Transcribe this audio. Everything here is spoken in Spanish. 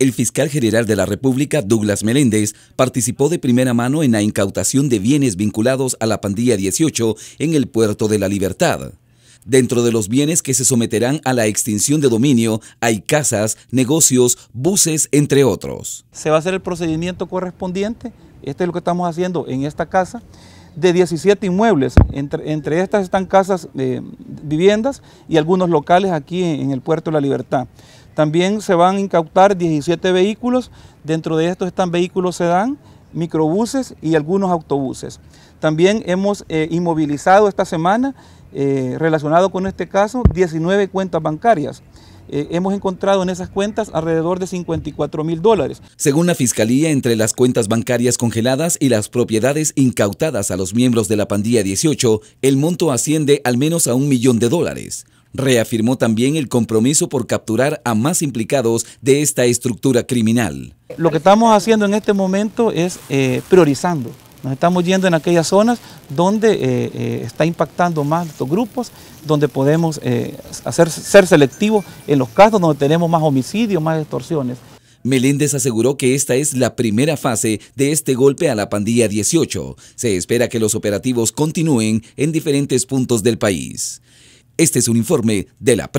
El fiscal general de la República, Douglas Meléndez, participó de primera mano en la incautación de bienes vinculados a la pandilla 18 en el puerto de la Libertad. Dentro de los bienes que se someterán a la extinción de dominio hay casas, negocios, buses, entre otros. Se va a hacer el procedimiento correspondiente. Este es lo que estamos haciendo en esta casa de 17 inmuebles. Entre, estas están casas, viviendas y algunos locales aquí en el Puerto de la Libertad. También se van a incautar 17 vehículos, dentro de estos están vehículos sedán, microbuses y algunos autobuses. También hemos eh, inmovilizado esta semana, eh, relacionado con este caso, 19 cuentas bancarias. Eh, hemos encontrado en esas cuentas alrededor de 54 mil dólares. Según la Fiscalía, entre las cuentas bancarias congeladas y las propiedades incautadas a los miembros de la pandilla 18, el monto asciende al menos a un millón de dólares. Reafirmó también el compromiso por capturar a más implicados de esta estructura criminal. Lo que estamos haciendo en este momento es eh, priorizando nos estamos yendo en aquellas zonas donde eh, eh, está impactando más estos grupos, donde podemos eh, hacer, ser selectivos en los casos donde tenemos más homicidios, más extorsiones. Meléndez aseguró que esta es la primera fase de este golpe a la pandilla 18. Se espera que los operativos continúen en diferentes puntos del país. Este es un informe de la